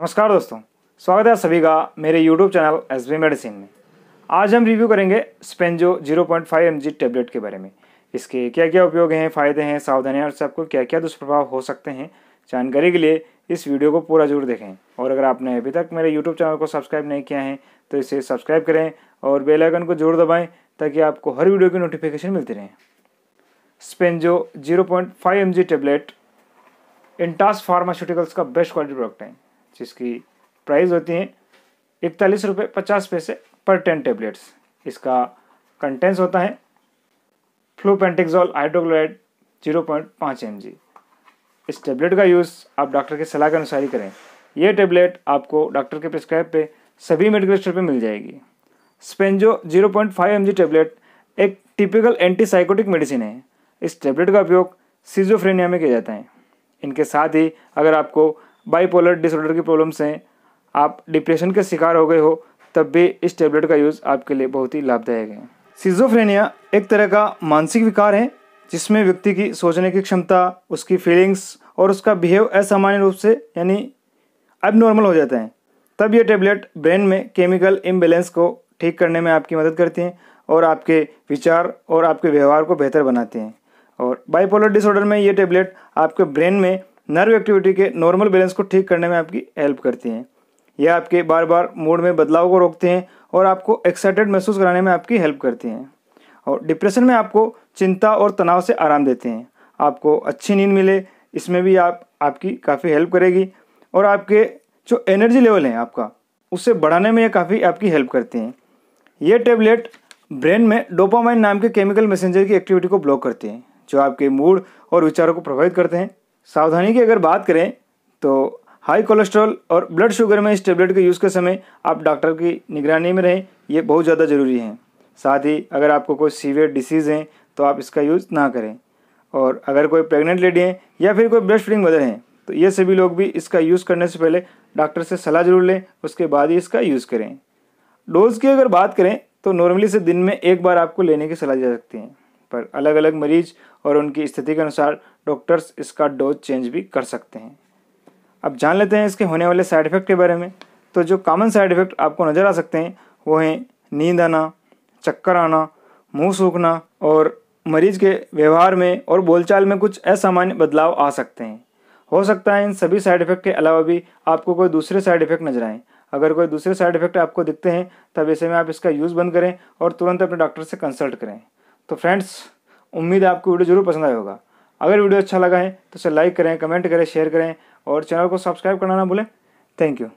नमस्कार दोस्तों स्वागत है सभी का मेरे YouTube channel S B medicine में आज हम रिव्यू करेंगे स्पेंजो 0.5 पॉइंट टेबलेट के बारे में इसके क्या क्या उपयोग हैं फ़ायदे हैं सावधानियाँ और सबको क्या क्या दुष्प्रभाव हो सकते हैं जानकारी के लिए इस वीडियो को पूरा जरूर देखें और अगर आपने अभी तक मेरे यूट्यूब चैनल को सब्सक्राइब नहीं किया है तो इसे सब्सक्राइब करें और बेलाइकन को जरूर दबाएँ ताकि आपको हर वीडियो की नोटिफिकेशन मिलती रहे Spenzo zero point tablet Intas pharmaceuticals का बेस्ट क्वालिटी प्रोडक्ट है जिसकी प्राइस होती है इकतालीस रुपये पचास पैसे पर टेन टेबलेट्स इसका कंटेंस होता है फ्लूपेंटेक्सॉल हाइड्रोक्लोराइड जीरो पॉइंट पाँच एम जी इस टेबलेट का यूज़ आप डॉक्टर की सलाह के अनुसार ही करें यह टेबलेट आपको डॉक्टर के प्रिस्क्राइब पे सभी मेडिकल स्टोर पे मिल जाएगी Spenzo zero point five M G tablet एक टिपिकल एंटीसाइकोटिक मेडिसिन है इस टेबलेट का उपयोग सीजोफ्रेनिया में किया जाता है इनके साथ ही अगर आपको बाईपोलर डिसऑर्डर की प्रॉब्लम्स हैं आप डिप्रेशन के शिकार हो गए हो तब भी इस टेबलेट का यूज़ आपके लिए बहुत ही लाभदायक है सिजोफ्रेनिया एक तरह का मानसिक विकार है जिसमें व्यक्ति की सोचने की क्षमता उसकी फीलिंग्स और उसका बिहेव असामान्य रूप से यानी नॉर्मल हो जाता है तब ये टेबलेट ब्रेन में केमिकल इम्बेलेंस को ठीक करने में आपकी मदद करती हैं और आपके विचार और आपके व्यवहार को बेहतर बनाते हैं और बाइपोलर डिसऑर्डर में ये टेबलेट आपके ब्रेन में नर्व एक्टिविटी के नॉर्मल बैलेंस को ठीक करने में आपकी हेल्प करती हैं यह आपके बार बार मूड में बदलाव को रोकते हैं और आपको एक्साइटेड महसूस कराने में आपकी हेल्प करती हैं और डिप्रेशन में आपको चिंता और तनाव से आराम देते हैं आपको अच्छी नींद मिले इसमें भी आप आपकी काफ़ी हेल्प करेगी और आपके जो एनर्जी लेवल हैं आपका उसे बढ़ाने में यह काफ़ी आपकी हेल्प करते हैं ये टेबलेट ब्रेन में डोपामाइन नाम के केमिकल मैसेंजर की एक्टिविटी को ब्लॉक करते हैं जो आपके मूड और विचारों को प्रभावित करते हैं सावधानी की अगर बात करें तो हाई कोलेस्ट्रॉल और ब्लड शुगर में इस टेबलेट के यूज़ के समय आप डॉक्टर की निगरानी में रहें ये बहुत ज़्यादा ज़रूरी है साथ ही अगर आपको कोई सीवियर डिसीज़ हैं तो आप इसका यूज़ ना करें और अगर कोई प्रेग्नेंट लेडी हैं या फिर कोई ब्रेस्ट फीडिंग मदर हैं तो ये सभी लोग भी इसका यूज़ करने से पहले डॉक्टर से सलाह जरूर लें उसके बाद ही इसका यूज़ करें डोज़ की अगर बात करें तो नॉर्मली से दिन में एक बार आपको लेने की सलाह दी जा सकती है पर अलग अलग मरीज और उनकी स्थिति के अनुसार डॉक्टर्स इसका डोज चेंज भी कर सकते हैं अब जान लेते हैं इसके होने वाले साइड इफ़ेक्ट के बारे में तो जो कॉमन साइड इफ़ेक्ट आपको नज़र आ सकते हैं वो हैं नींद आना चक्कर आना मुंह सूखना और मरीज के व्यवहार में और बोलचाल में कुछ असामान्य बदलाव आ सकते हैं हो सकता है इन सभी साइड इफ़ेक्ट के अलावा भी आपको कोई दूसरे साइड इफ़ेक्ट नजर आए अगर कोई दूसरे साइड इफ़ेक्ट आपको दिखते हैं तब ऐसे में आप इसका यूज़ बंद करें और तुरंत अपने डॉक्टर से कंसल्ट करें तो फ्रेंड्स उम्मीद है आपको वीडियो ज़रूर पसंद आया होगा अगर वीडियो अच्छा लगा है तो उसे लाइक करें कमेंट करें शेयर करें और चैनल को सब्सक्राइब करना ना भूलें थैंक यू